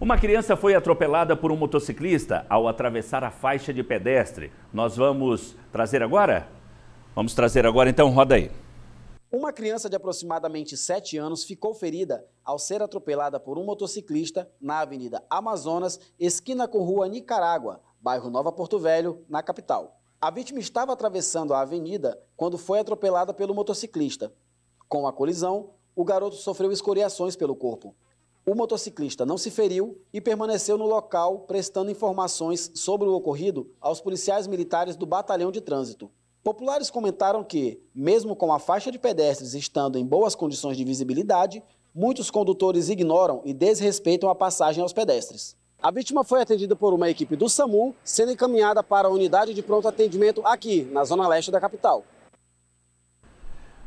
Uma criança foi atropelada por um motociclista ao atravessar a faixa de pedestre. Nós vamos trazer agora? Vamos trazer agora então, roda aí. Uma criança de aproximadamente 7 anos ficou ferida ao ser atropelada por um motociclista na Avenida Amazonas, esquina com Rua Nicarágua, bairro Nova Porto Velho, na capital. A vítima estava atravessando a avenida quando foi atropelada pelo motociclista. Com a colisão, o garoto sofreu escoriações pelo corpo. O motociclista não se feriu e permaneceu no local prestando informações sobre o ocorrido aos policiais militares do Batalhão de Trânsito. Populares comentaram que, mesmo com a faixa de pedestres estando em boas condições de visibilidade, muitos condutores ignoram e desrespeitam a passagem aos pedestres. A vítima foi atendida por uma equipe do SAMU, sendo encaminhada para a unidade de pronto atendimento aqui, na zona leste da capital.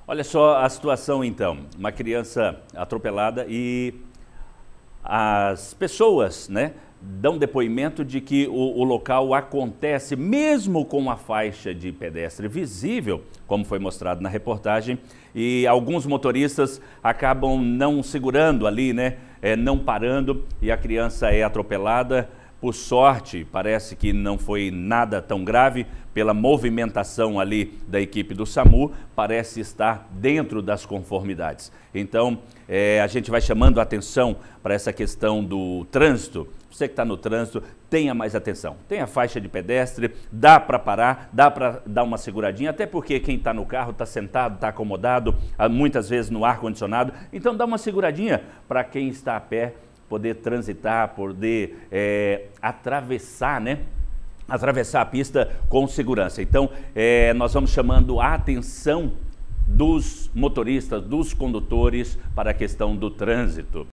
Olha só a situação então: uma criança atropelada e as pessoas né, dão depoimento de que o, o, local acontece, mesmo com uma faixa de pedestre visível, como foi mostrado na reportagem, e alguns motoristas acabam não segurando ali, né, é, não parando, e a criança é atropelada por sorte, parece que não foi nada tão grave pela movimentação ali da equipe do SAMU, parece estar dentro das conformidades. Então, é, a gente vai chamando atenção para essa questão do trânsito. Você que está no trânsito, tenha mais atenção. Tenha faixa de pedestre, dá para parar, dá para dar uma seguradinha, até porque quem está no carro está sentado, está acomodado, ah, muitas vezes no ar-condicionado. Então, dá uma seguradinha para quem está a pé poder transitar, poder é, atravessar, né? Atravessar a pista com segurança. Então, é, nós vamos chamando a atenção dos motoristas, dos condutores para a questão do trânsito.